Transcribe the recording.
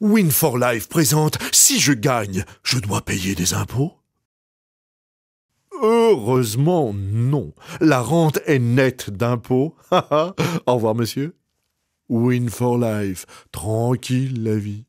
Win for Life présente Si je gagne, je dois payer des impôts Heureusement, non. La rente est nette d'impôts. Au revoir, monsieur. Win for Life. Tranquille, la vie.